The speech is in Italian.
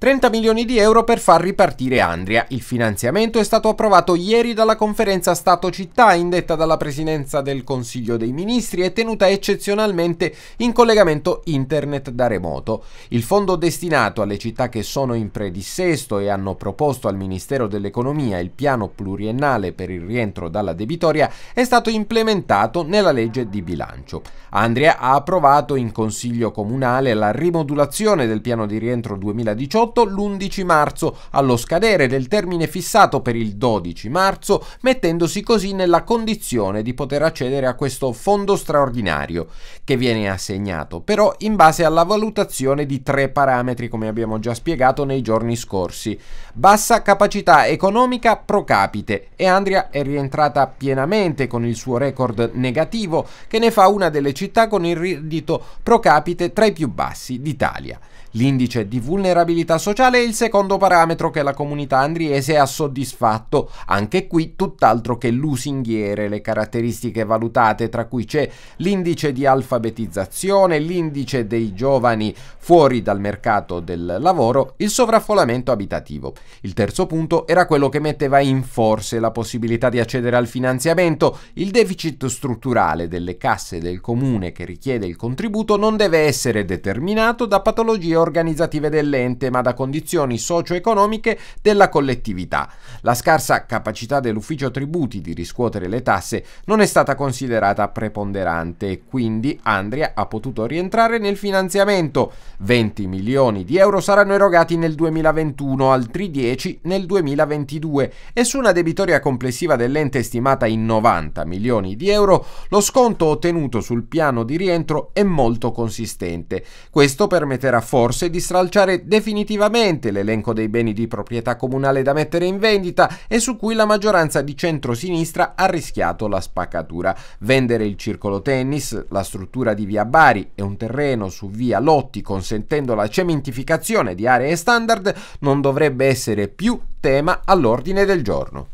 30 milioni di euro per far ripartire Andria. Il finanziamento è stato approvato ieri dalla conferenza Stato-Città indetta dalla Presidenza del Consiglio dei Ministri e tenuta eccezionalmente in collegamento internet da remoto. Il fondo destinato alle città che sono in predissesto e hanno proposto al Ministero dell'Economia il piano pluriennale per il rientro dalla debitoria è stato implementato nella legge di bilancio. Andria ha approvato in Consiglio Comunale la rimodulazione del piano di rientro 2018 svolto l'11 marzo, allo scadere del termine fissato per il 12 marzo, mettendosi così nella condizione di poter accedere a questo fondo straordinario, che viene assegnato però in base alla valutazione di tre parametri come abbiamo già spiegato nei giorni scorsi. Bassa capacità economica pro capite e Andria è rientrata pienamente con il suo record negativo che ne fa una delle città con il reddito pro capite tra i più bassi d'Italia. L'indice di vulnerabilità sociale è il secondo parametro che la comunità andriese ha soddisfatto. Anche qui tutt'altro che lusinghiere le caratteristiche valutate, tra cui c'è l'indice di alfabetizzazione, l'indice dei giovani fuori dal mercato del lavoro, il sovraffollamento abitativo. Il terzo punto era quello che metteva in forse la possibilità di accedere al finanziamento. Il deficit strutturale delle casse del comune che richiede il contributo non deve essere determinato da patologie organizzative dell'ente, ma da da condizioni socio-economiche della collettività. La scarsa capacità dell'ufficio tributi di riscuotere le tasse non è stata considerata preponderante e quindi Andria ha potuto rientrare nel finanziamento. 20 milioni di euro saranno erogati nel 2021, altri 10 nel 2022 e su una debitoria complessiva dell'ente stimata in 90 milioni di euro lo sconto ottenuto sul piano di rientro è molto consistente. Questo permetterà forse di stralciare definitivamente effettivamente l'elenco dei beni di proprietà comunale da mettere in vendita e su cui la maggioranza di centrosinistra ha rischiato la spaccatura. Vendere il circolo tennis, la struttura di via Bari e un terreno su via Lotti consentendo la cementificazione di aree standard non dovrebbe essere più tema all'ordine del giorno.